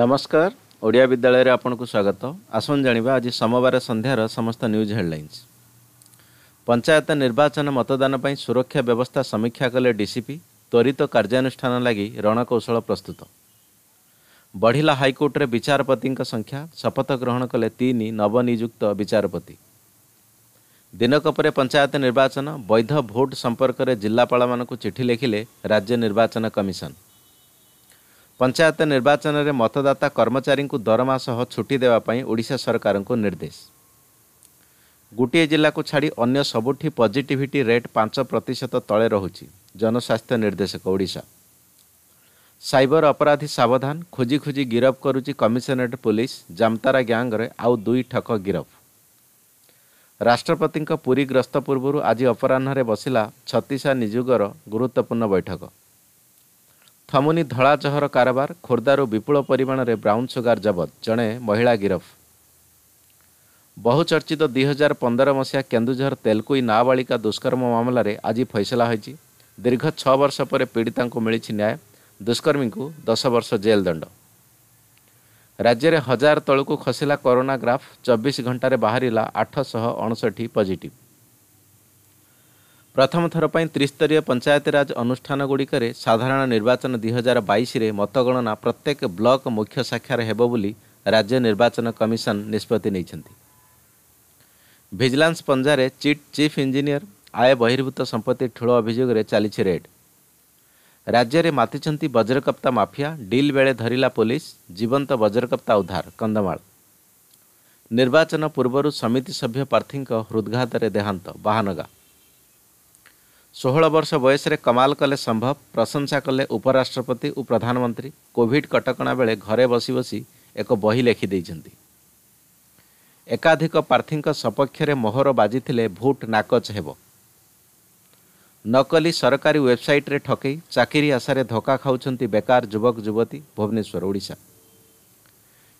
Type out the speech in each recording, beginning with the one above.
ନମସ୍କାର ଓଡ଼ିଆ ବିଦ୍ୟାଳୟରେ ଆପଣଙ୍କୁ ସ୍ୱାଗତ ଆସନ୍ତୁ ଜାଣିବା ଆଜି ସୋମବାର ସନ୍ଧ୍ୟାର ସମସ୍ତ ନ୍ୟୁଜ୍ ହେଡ଼ଲାଇନ୍ସ ପଞ୍ଚାୟତ ନିର୍ବାଚନ ମତଦାନ ପାଇଁ ସୁରକ୍ଷା ବ୍ୟବସ୍ଥା ସମୀକ୍ଷା କଲେ ଡିସିପି ତ୍ୱରିତ କାର୍ଯ୍ୟାନୁଷ୍ଠାନ ଲାଗି ରଣକୌଶଳ ପ୍ରସ୍ତୁତ ବଢ଼ିଲା ହାଇକୋର୍ଟରେ ବିଚାରପତିଙ୍କ ସଂଖ୍ୟା ଶପଥ ଗ୍ରହଣ କଲେ ତିନି ନବନିଯୁକ୍ତ ବିଚାରପତି ଦିନକ ପରେ ପଞ୍ଚାୟତ ନିର୍ବାଚନ ବୈଧ ଭୋଟ୍ ସମ୍ପର୍କରେ ଜିଲ୍ଲାପାଳମାନଙ୍କୁ ଚିଠି ଲେଖିଲେ ରାଜ୍ୟ ନିର୍ବାଚନ କମିଶନ ପଞ୍ଚାୟତ ନିର୍ବାଚନରେ ମତଦାତା କର୍ମଚାରୀଙ୍କୁ ଦରମା ସହ ଛୁଟି ଦେବା ପାଇଁ ଓଡ଼ିଶା ସରକାରଙ୍କୁ ନିର୍ଦ୍ଦେଶ ଗୋଟିଏ ଜିଲ୍ଲାକୁ ଛାଡ଼ି ଅନ୍ୟ ସବୁଠି ପଜିଟିଭିଟି ରେଟ୍ ପାଞ୍ଚ ପ୍ରତିଶତ ତଳେ ରହୁଛି ଜନସ୍ୱାସ୍ଥ୍ୟ ନିର୍ଦ୍ଦେଶକ ଓଡ଼ିଶା ସାଇବର ଅପରାଧୀ ସାବଧାନ ଖୋଜି ଖୋଜି ଗିରଫ କରୁଛି କମିଶନରେଟ୍ ପୁଲିସ ଜାମତାରା ଗ୍ୟାଙ୍ଗରେ ଆଉ ଦୁଇ ଠକ ଗିରଫ ରାଷ୍ଟ୍ରପତିଙ୍କ ପୁରୀ ଗ୍ରସ୍ତ ପୂର୍ବରୁ ଆଜି ଅପରାହ୍ନରେ ବସିଲା ଛତିଶା ନିଯୋଗର ଗୁରୁତ୍ୱପୂର୍ଣ୍ଣ ବୈଠକ ଫମୁନି ଧଳା ଚହର କାରବାର ଖୋର୍ଦ୍ଧାରୁ ବିପୁଳ ପରିମାଣରେ ବ୍ରାଉନ୍ ସୁଗାର ଜବତ ଜଣେ ମହିଳା ଗିରଫ ବହୁଚର୍ଚ୍ଚିତ ହଜାର ପନ୍ଦର ମସିହା କେନ୍ଦୁଝର ତେଲକୁଇ ନାବାଳିକା ଦୁଷ୍କର୍ମ ମାମଲାରେ ଆଜି ଫଇସଲା ହୋଇଛି ଦୀର୍ଘ ଛଅ ବର୍ଷ ପରେ ପୀଡ଼ିତାଙ୍କୁ ମିଳିଛି ନ୍ୟାୟ ଦୁଷ୍କର୍ମୀଙ୍କୁ ଦଶ ବର୍ଷ ଜେଲ୍ ଦଣ୍ଡ ରାଜ୍ୟରେ ହଜାର ତଳକୁ ଖସିଲା କରୋନା ଗ୍ରାଫ୍ ଚବିଶ ଘଣ୍ଟାରେ ବାହାରିଲା ଆଠଶହ ଅଣଷଠି ପଜିଟିଭ୍ ପ୍ରଥମ ଥର ପାଇଁ ତ୍ରିସ୍ତରୀୟ ପଞ୍ଚାୟତିରାଜ ଅନୁଷ୍ଠାନଗୁଡ଼ିକରେ ସାଧାରଣ ନିର୍ବାଚନ ଦୁଇ ହଜାର ବାଇଶରେ ମତଗଣନା ପ୍ରତ୍ୟେକ ବ୍ଲକ ମୁଖ୍ୟ ସାକ୍ଷାରେ ହେବ ବୋଲି ରାଜ୍ୟ ନିର୍ବାଚନ କମିଶନ ନିଷ୍ପତ୍ତି ନେଇଛନ୍ତି ଭିଜିଲାନ୍ସ ପଞ୍ଜାରେ ଚିଟ୍ ଚିଫ୍ ଇଞ୍ଜିନିୟର ଆୟ ବହିର୍ଭୂତ ସମ୍ପତ୍ତି ଠୁଳ ଅଭିଯୋଗରେ ଚାଲିଛି ରେଡ୍ ରାଜ୍ୟରେ ମାତିଛନ୍ତି ବଜ୍ରକପ୍ତା ମାଫିଆ ଡିଲ୍ ବେଳେ ଧରିଲା ପୋଲିସ୍ ଜୀବନ୍ତ ବଜ୍ରକପ୍ତା ଉଦ୍ଧାର କନ୍ଧମାଳ ନିର୍ବାଚନ ପୂର୍ବରୁ ସମିତି ସଭ୍ୟ ପ୍ରାର୍ଥୀଙ୍କ ହୃଦ୍ଘାତରେ ଦେହାନ୍ତ ବାହାନଗା ଷୋହଳ ବର୍ଷ ବୟସରେ କମାଲ କଲେ ସମ୍ଭବ ପ୍ରଶଂସା କଲେ ଉପରାଷ୍ଟ୍ରପତି ଓ ପ୍ରଧାନମନ୍ତ୍ରୀ କୋଭିଡ଼ କଟକଣା ବେଳେ ଘରେ ବସି ବସି ଏକ ବହି ଲେଖି ଦେଇଛନ୍ତି ଏକାଧିକ ପ୍ରାର୍ଥୀଙ୍କ ସପକ୍ଷରେ ମୋହର ବାଜିଥିଲେ ଭୋଟ୍ ନାକଚ ହେବ ନକଲି ସରକାରୀ ୱେବ୍ସାଇଟ୍ରେ ଠକେଇ ଚାକିରି ଆଶାରେ ଧୋକା ଖାଉଛନ୍ତି ବେକାର ଯୁବକ ଯୁବତୀ ଭୁବନେଶ୍ୱର ଓଡ଼ିଶା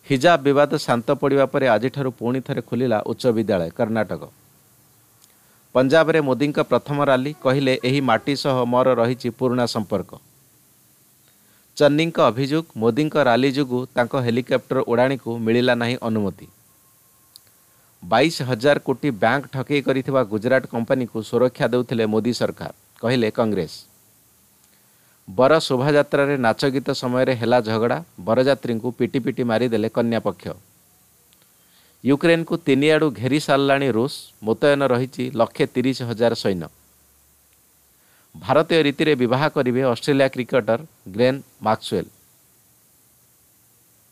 ହିଜାବ ବିବାଦ ଶାନ୍ତ ପଡ଼ିବା ପରେ ଆଜିଠାରୁ ପୁଣି ଥରେ ଖୋଲିଲା ଉଚ୍ଚ ବିଦ୍ୟାଳୟ କର୍ଣ୍ଣାଟକ ପଞ୍ଜାବରେ ମୋଦିଙ୍କ ପ୍ରଥମ ରାଲି କହିଲେ ଏହି ମାଟି ସହ ମୋର ରହିଛି ପୁରୁଣା ସମ୍ପର୍କ ଚନ୍ନିଙ୍କ ଅଭିଯୋଗ ମୋଦିଙ୍କ ରାଲି ଯୋଗୁଁ ତାଙ୍କ ହେଲିକପ୍ଟର ଉଡ଼ାଣିକୁ ମିଳିଲା ନାହିଁ ଅନୁମତି ବାଇଶ ହଜାର କୋଟି ବ୍ୟାଙ୍କ ଠକେଇ କରିଥିବା ଗୁଜରାଟ କମ୍ପାନୀକୁ ସୁରକ୍ଷା ଦେଉଥିଲେ ମୋଦି ସରକାର କହିଲେ କଂଗ୍ରେସ ବର ଶୋଭାଯାତ୍ରାରେ ନାଚଗୀତ ସମୟରେ ହେଲା ଝଗଡ଼ା ବରଯାତ୍ରୀଙ୍କୁ ପିଟି ପିଟି ମାରିଦେଲେ କନ୍ୟାପକ୍ଷ ୟୁକ୍ରେନ୍କୁ ତିନିଆଡ଼ୁ ଘେରି ସାରିଲାଣି ରୁଷ ମୁତୟନ ରହିଛି ଲକ୍ଷେ ତିରିଶ ହଜାର ସୈନ୍ୟ ଭାରତୀୟ ରୀତିରେ ବିବାହ କରିବେ ଅଷ୍ଟ୍ରେଲିଆ କ୍ରିକେଟର ଗ୍ରେନ୍ ମାକ୍ସୱେଲ୍